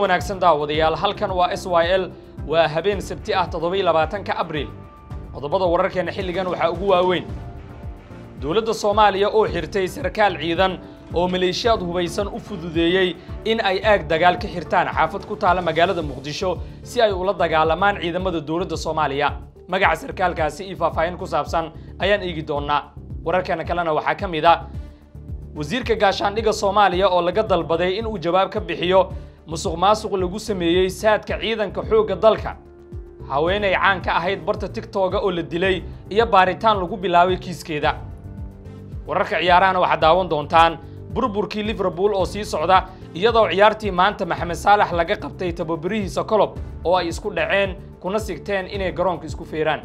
wanaagsan daawadayaal halkan waa s y l waa habeen sabti ah toddobiy labaatanka abriil qodobada wararkeena xilligan waxaa ugu waaweyn dowladda soomaaliya oo xirtay sarkaal ciidan oo maleeshiyaad hubaysan u fududeeyey in ay aag dagaal ka xirtaan xaafad ku taala magaalada muqdisho si ay ula dagaalamaan ciidamada dowladda soomaaliya magaca sarkaalkaasi iyo faahfaahin ku saabsan ayaan eegi doonnaa wararkeena kalena waxaa ka mid a ah wasiirka gaashaandhigga soomaaliya oo laga dalbaday inuu jawaab ka bixiyo musuq maasuq lagu sameeyey saadka ciidanka xoogga dalka haweenay caan ka ahayd barta tigtooga oo la dilay iyo baaritaan lagu bilaabay kiiskeeda wararka ciyaarahana waxaad daawan doontaan burburkii liverpool oo sii socda iyadoo ciyaartii maanta maxamed saalax laga qabtay tababarihiisa kolob oo ay isku dhaceen kuna sigteen inay garoonka isku feeraan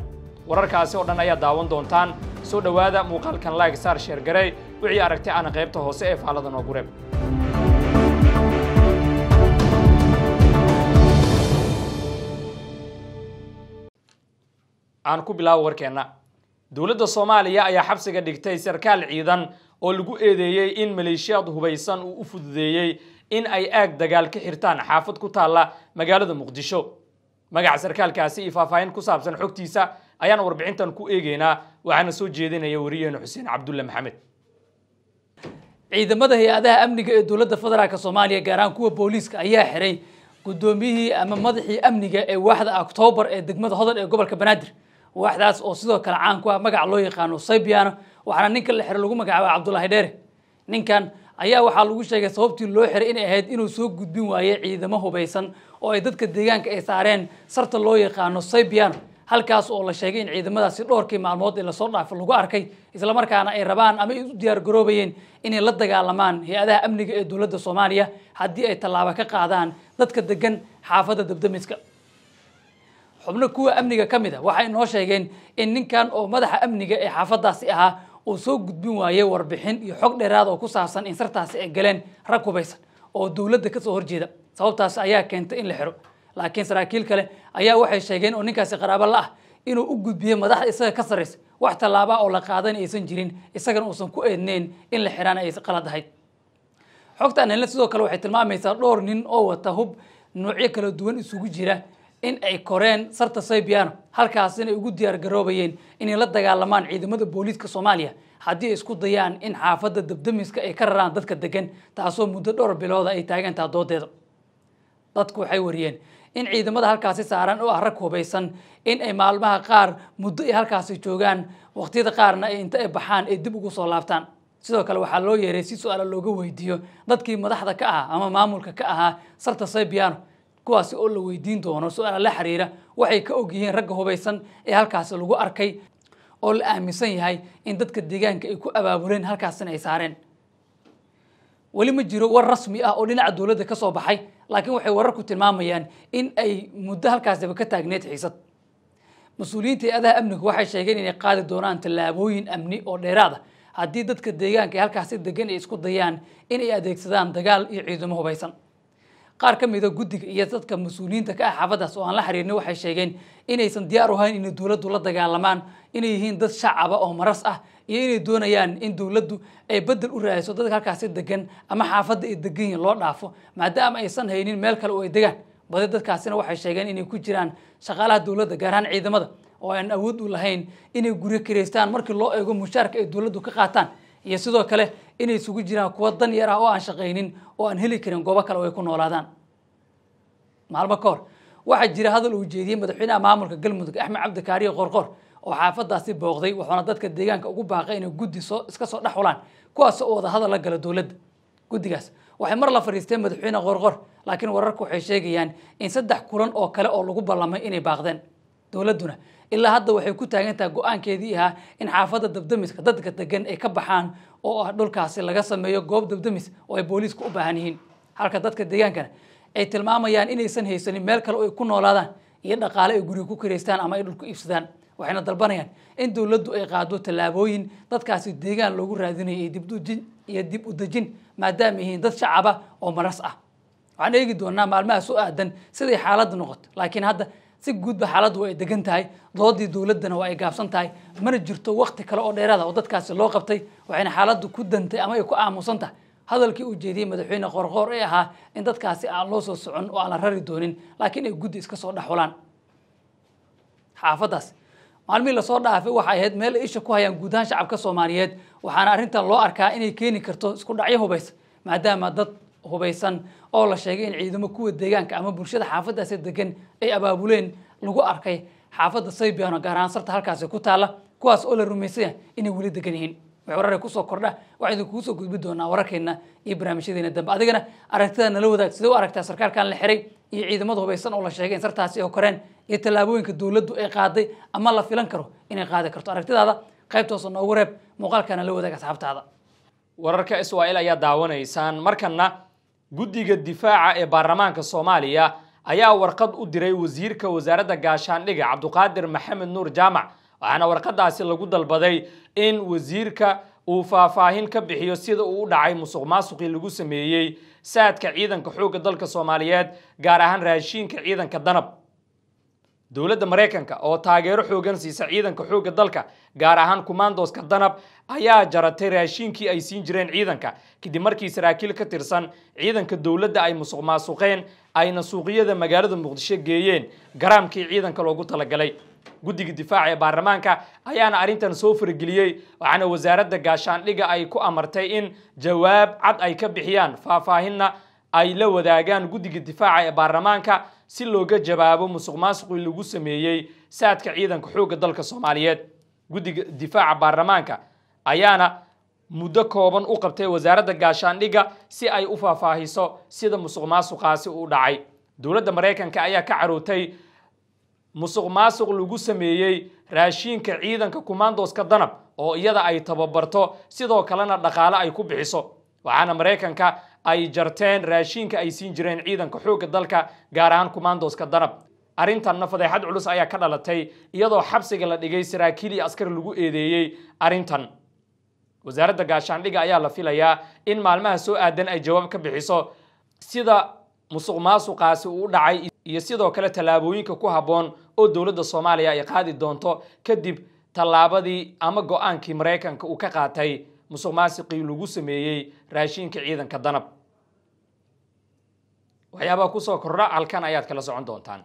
wararkaasi oo dhan ayaa daawan doontaan soo dhowaada muuqaalkan laag saar sheergare wixii aragtay aana qaybta hoose ee faallada noogureb aan ku bilaabo warkeenna dowladda soomaaliya ayaa xabsiga dhigtay sarkaal ciidan oo lagu eedeeyey in maleeshiyaad hubaysan uu u fududeeyey in ay aag dagaal ka xirtaan xaafad ku taalla magaalada muqdisho magaca sarkaalkaasi iyo faahfaahin ku saabsan xogtiisa ayaan warbixintan ku eegeynaa waxaana soo jeedinaya wariyeenu xuseen cabdulle maxamed ciidamada hay-adaha amniga ee dowladda federaalk soomaaliya gaaraan kuwa booliiska ayaa xiray guddoomiyihii ama madaxii amniga ee waaxda octoobar ee degmada hodan ee gobolka banaadir waxdaas oo sidoo kale caan ku ah magac loo yaqaano saybiano waxaana ninka la xiray lagu magacaabay cabdullaahi dheere ninkan ayaa waxaa lagu sheegay sababtii loo xiray inay ahayd inuu soo gudbin waaye ciidamo hubaysan oo ay dadka deegaanka ay saareen sarta loo yaqaano saybiano halkaas oo la sheegay in ciidamadaasi dhowrkii maalmood ee lasoo dhaafo lagu arkay islamarkaana ay rabaan ama ay u garoobayeen inay la dagaalamaan hay-adaha amniga ee dowladda soomaaliya haddii ay tallaabo ka qaadaan dadka degan xaafadda dabdamiska xubno kuwa amniga ka mid a waxay noo sheegeen in ninkan oo madaxa amniga ee xaafadaasi ahaa uu soo gudbin waayey warbixin iyo xog dheeraad oo ku saabsan in sartaasi ay galeen rag hubaysan oo dowladda kasoo horjeeda sababtaasi ayaa keentay in la xiro laakiin saraakiil kale ayaa waxay sheegeen oo ninkaasi qaraabo la ah inuu u gudbiyo madaxda isaga ka sarraysa wax tallaabaa oo la qaadan aysan jirin isagana uusan ku eedneyn in la xiraan ay qalad ahayd xogtaan helna sidoo kale waxay tilmaamaysaa dhowr nin oo wata hub noocyo kala duwan isugu jira in ay koreen sarta saybiano halkaasina ay ugu diyaargaroobayeen inay la dagaalamaan ciidamada booliiska soomaaliya haddii ay isku dayaan in xaafadda debdemiska ay ka raraan dadka degan taasoo muddo dhowr bilooda ay taagantaha doodeeda dadku waxay wariyeen in ciidamada halkaasi saaran oo ah rag hubaysan in ay maalmaha qaar muddo ay halkaasi joogaan wakhtiyada qaarna ay inta ay baxaan ay dib ugu soo laabtaan sidoo kale waxaa loo yeeray si su-aala looga weydiiyo dadkii madaxda ka ahaa ama maamulka ka ahaa sarta saybiano kuwaasi oo la weydiin doono su-aala la xiriira waxay ka og yihiin ragga hubaysan ee halkaasi lagu arkay oo la aaminsan yahay in dadka deegaanka ay ku abaabuleen halkaasina ay saareen weli ma jiro war rasmi ah oo dhinaca dowladda ka soo baxay laakiin waxay wararku tilmaamayaan in ay muddo halkaasiba ka taagneed xiisad mas-uuliyiinta hay-adaha amnigu waxay sheegeen inay qaadi doonaan tallaabooyin amni oo dheeraad ah haddii dadka deegaanka ee halkaasi degan ay isku dayaan inay adeegsadaan dagaal iyo ciidamo hubaysan qaar ka mida ah guddiga iyo dadka mas-uuliyiinta ka ah xaafaddaas oo aan la xiriirnay waxay sheegeen inaysan diyaar u ahayn inay dowladdu la dagaalamaan inay yihiin dad shacaba oo maras ah iyo inay doonayaan in dowladdu ay beddel u raadiso dadka halkaasi degan ama xaafadda ay degan yihiin loo dhaafo maadaama aysan haynin meel kale oo ay degaan badi dadkaasina waxay sheegeen inay ku jiraan shaqaalaha dowladda gaar ahaan ciidamada oo aan awood u lahayn inay guryo kiraystaan markii loo eego mushaarka ay dowladdu ka qaataan iyo sidoo kale inay isugu jiraan kuwa dan yar ah oo aan shaqaynin oo aan heli karin goobo kale oo ay ku noolaadaan maalmo ka hor waxaa jira hadal uu jeediyey madaxweynaha maamulka galmudug axmed cabdikaariye qorqor oo xaafadaasi booqday wuxuuna dadka deegaanka ugu baaqay inay guddi soo iska soo dhex xulaan kuwaas oo wada hadal la gala dowladda guddigaas waxay mar la fadhiisteen madaxweyne qorqor laakiin wararku waxay sheegayaan in saddex kulan oo kale oo lagu ballamay inay baaqdeen dowladduna ilaa hadda waxay ku taagan tahay go-aankeedii ahaa in xaafadda dabdamiska dadka degan ay ka baxaan oo ah dhulkaasi laga sameeyo goob dabdamis oo ay booliiska u baahan yihiin halka dadka deegaankana ay tilmaamayaan inaysan haysanin meel kale oo ay ku noolaadaan iyo dhaqaale ay guriga ku kiraystaan ama ay dhulku iibsadaan waxayna dalbanayaan in dowladdu ay qaado tallaabooyin dadkaasi deegaan loogu raadinayay dibdujin iyo dib u dejin maadaama yihiin dad shacaba oo maras ah waxaan eegi doonaa maalmahaas u aadan siday xaaladda noqoto laakiin hadda si guudba xaaladdu waa ay degan tahay doodii dowladdana waa ay gaabsan tahay mana jirto wakti kale oo dheeraada ah oo dadkaasi loo qabtay waxayna xaaladdu ku dantay ama ay ku aamusan tahay hadalkii uu jeediyey madaxweyne qoorqoor ee ahaa in dadkaasi aan loo soo socon oo aan la rari doonin laakiin ay guddi iska soo dhexulaan xaafaddaas maalmihii lasoo dhaafay waxay ahayd meel isha ku hayaan guud ahaan shacabka soomaaliyeed waxaana arrintan loo arkaa inay keeni karto isku dhacyo hubaysa maadaama dad hubaysan oo la sheegay in ciidamo kuwa deegaanka ama bulshada xaafadaasi degan ay abaabuleen lagu arkay xaafada saybiano gaar ahaan sarta halkaasi ku taalla kuwaas oo la rumaysanya inay weli degan yihiin wax warare kusoo kordha waxaan idin soo gudbi doonaa wararkeena iyo barnaamijyadeena dambe adigana aragtida nala wadaag sidee u aragtaa sarkaalkan la xiray iyo ciidamada hubaysan oo la sheegay in sartaasi ay koreen iyo tallaabooyinka dowladdu ay qaaday ama la filan karo inay qaadi karto aragtidaada qaybtoosa noogu reeb muuqaalkaana la wadaag asxaabtaada wararka israa'il ayaa daawanaysaan markana guddiga difaaca ee baarlamaanka soomaaliya ayaa warqad u diray wasiirka wasaaradda gaashaandhiga cabduqaadir maxamed nuur jaamac waxaana warqadaasi lagu dalbaday in wasiirka uu faahfaahin ka bixiyo sida uu u dhacay musuq maasuqii lagu sameeyey saadka ciidanka xoogga dalka soomaaliyeed gaar ahaan raashiinka ciidanka danab dowladda maraykanka oo taageero xoogan siisa ciidanka xoogga dalka gaar ahaan kumandoska danab ayaa jaratay raashiinkii ay siin jireen ciidanka kadib markii saraakiil ka tirsan ciidanka dowladda ay musuq maasuqeen ayna suuqyada magaalada muqdisho geeyeen garaamkii ciidanka loogu talagalay guddiga difaaca ee baarlamaanka ayaana arrintan soo farageliyey waxaana wasaaradda gaashaandhiga ay ku amartay in jawaab cad ay ka bixiyaan faahfaahinna ay la wadaagaan guddiga difaaca ee baarlamaanka si looga jawaabo musuq maasuqii lagu sameeyey saadka ciidanka xoogga dalka soomaaliyeed guddiga difaaca baarlamaanka ayaana muddo kooban u qabtay wasaaradda gaashaandhigga si ay u faahfaahiso sida musuq maasuqaasi u dhacay dowladda maraykanka ayaa ka carootay musuq maasuq lagu sameeyey raashiinka ciidanka kumandoska danab oo iyada ay tababarto sidoo kalena dhaqaale ay ku bixiso waxaana maraykanka ay jarteen raashiinka ay siin jireen ciidanka xoogga dalka gaar ahaan kumandoska danab arrintanna fadeexad culus ayaa ka dhalatay iyadoo xabsiga la dhigay saraakiil iyo askar lagu eedeeyey arrintan wasaaradda gaashaandhiga ayaa la filayaa in maalmaha soo aadan ay jawaab ka bixiso sida musuqmaasuqaasi maasuqaasi uu dhacay iyo sidoo kale tallaabooyinka ku habboon oo dowladda soomaaliya ay qaadi doonto kadib tallaabadii ama go-aankii maraykanka uu ka qaatay musuqmaasuqii lagu sameeyey raashiinka ciidanka danab waxyaabaha kusoo kordha halkan ayaad kala socon doontaan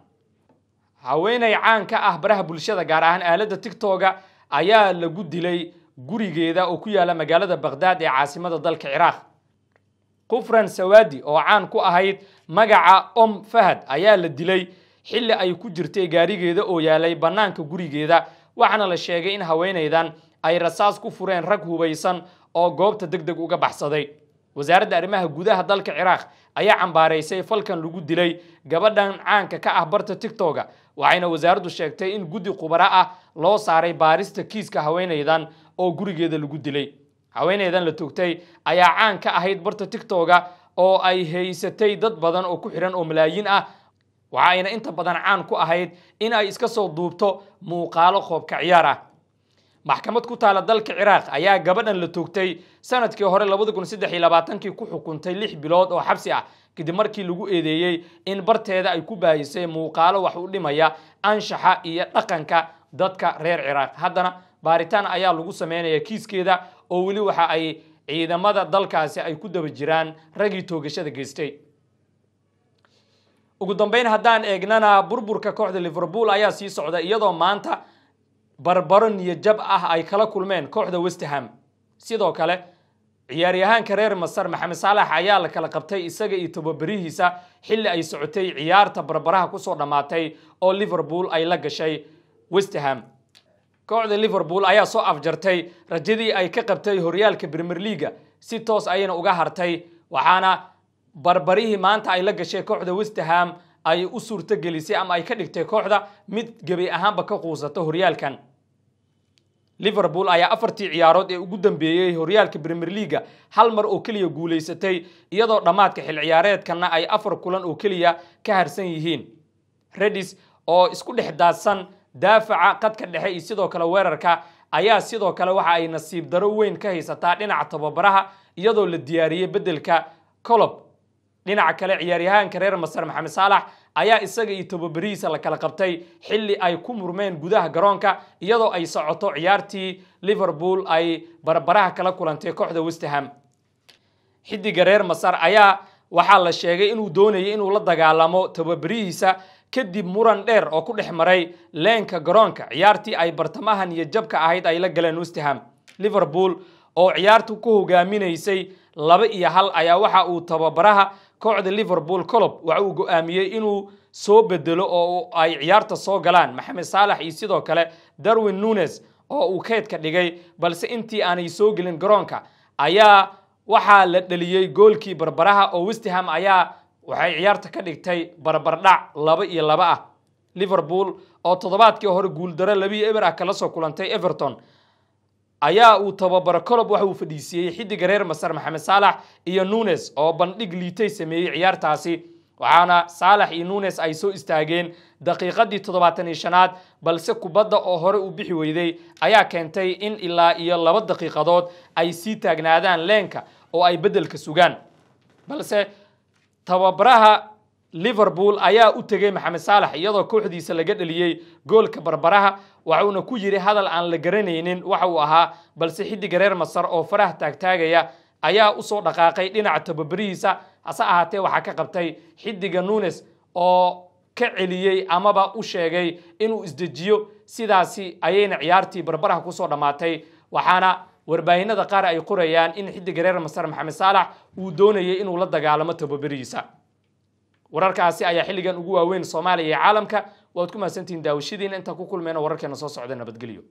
haweenay caan ka ah baraha bulshada gaar ahaan aaladda tigtoga ayaa lagu dilay gurigeeda oo ku yaala magaalada bakhdaad ee caasimada dalka ciraaq kufran sawaadi oo caan ku ahayd magaca om fahad ayaa la dilay xilli ay ku jirtay gaarigeeda oo yaalay bannaanka gurigeeda waxaana la sheegay in haweeneydan ay rasaas ku fureen rag hubaysan oo goobta deg deg uga baxsaday wasaaradda arrimaha gudaha dalka ciraaq ayaa cambaaraysay falkan lagu dilay gabadhan caanka ka ah barta tigtoga waxayna wasaaraddu sheegtay in guddi khubara ah loo saaray baarista kiiska haweenaydan oo gurigeeda lagu dilay haweenaydan la toogtay ayaa caan ka ahayd barta tigtoga oo ay haysatay dad badan oo ku xidhan oo malaayiin ah waxa ayna inta badan caan ku ahayd in ay iska soo duubto muuqaalo qoobka ciyaar ah maxkamad ku taala dalka ciraaq ayaa gabadhan la toogtay sanadkii hore kii ku xukuntay lix bilood oo xabsi ah kadib markii lagu eedeeyey in barteeda ay ku baahisay muuqaalo wax u dhimaya anshaxa iyo dhaqanka dadka reer ciraaq haddana baaritaan ayaa lagu sameynayaa kiiskeeda oo weli waxa ay ciidamada dalkaasi ay ku daba jiraan ragii toogashada geystay ugu dambeyn haddaan eegnana burburka kooxda liverpool ayaa sii socda iyadoo maanta barbaro iyo jab ah ay kala kulmeen kooxda westerham sidoo kale ciyaaryahaanka reer masar maxamed saalax ayaa la kala qabtay isaga iyo tababarihiisa xilli ay socotay ciyaarta barbaraha kusoo dhammaatay oo liverpool ay la gashay westham kooxda liverpool ayaa soo afjartay rajadii ay ka qabtay horyaalka premier leaga si toos ayayna uga hartay waxaana barbarihii maanta ay la gashay kooxda westerham ay u suurto gelisay ama ay ka dhigtay kooxda mid gebi ahaanba ka quusata horyaalkan liverpool ayaa afartii ciyaarood ee ugu dambeeyey horyaalka premier leaga hal mar oo keliya guulaysatay iyadoo dhammaadka xil ciyaareedkana ay afar kulan oo keliya ka harsan yihiin redis oo isku dhex daadsan daafaca qadka dhexe iyo sidoo kale weerarka ayaa sidoo kale waxa ay nasiib daro weyn ka haysataa dhinaca tababaraha iyadoo la diyaariyey beddelka colob dhinaca kale ciyaaryahaanka reer masar maxamed saalax ayaa isaga iyo tobabarihiisa la kala qabtay xilli ay ku murmeen gudaha garoonka iyadoo ay socoto ciyaartii liverpool ay barbaraha kala kulantay kooxda westeham xidiga reer masar ayaa waxaa la sheegay inuu doonayay inuu la dagaalamo tobabarihiisa kadib muran dheer oo ku dhex maray leenka garoonka ciyaartii ay bartamahan iyo jabka ahayd ay la galeen westeham liverpool oo ciyaartu ku hogaaminaysay laba iyo hal ayaa waxa uu tababaraha kooxda liverpool colob waxa uu go-aamiyey inuu soo bedelo oo ay ciyaarta soo galaan maxamed saalax iyo sidoo kale darwin nunes oo uu keydka dhigay balse intii aanay soo gelin garoonka ayaa waxaa la dheliyey goolkii barbaraha oo westham ayaa waxay ciyaarta ka dhigtay barbardhac laba iyo laba ah liverpool oo toddobaadkii hore guuldaro labiyo eber ah kala soo kulantay everton ayaa uu tababaro kolob waxa uu fadhiisiiyey xidiga reer masar maxamed saalax iyo nunes oo bandhig liitay sameeyey ciyaartaasi waxaana saalax iyo nunes ay soo istaageen daqiiqadii toddobaatan iyo shanaad balse kubadda oo hore u bixi weyday ayaa keentay in ilaa iyo laba daqiiqadood ay sii taagnaadaan leenka oo ay beddelka sugaan balse tababaraha liverpool ayaa u tegay maxamed saalax iyadoo kooxdiisa laga dheliyey goolka barbaraha waxuuna ku yidhi hadal aan la garanaynin waxa uu ahaa balse xidig reer masar oo faraha taagtaagaya ayaa usoo dhaqaaqay dhinaca tababarihiisa hase ahaatee waxaa ka qabtay xidiga nunes oo ka celiyey amaba u sheegay inuu isdejiyo sidaasi ayayna ciyaartii barbaraha kusoo dhammaatay waxaana warbaahinada qaar ay qorayaan in xidiga reer masar maxamed saalax uu doonayay inuu la dagaalamo tababarihiisa wararkaasi ayaa xilligan ugu waaweyn soomaaliya iyo caalamka waad ku mahadsantihin daawashadiina intaan ku kulmayna wararkeena soo socda nabadgelyo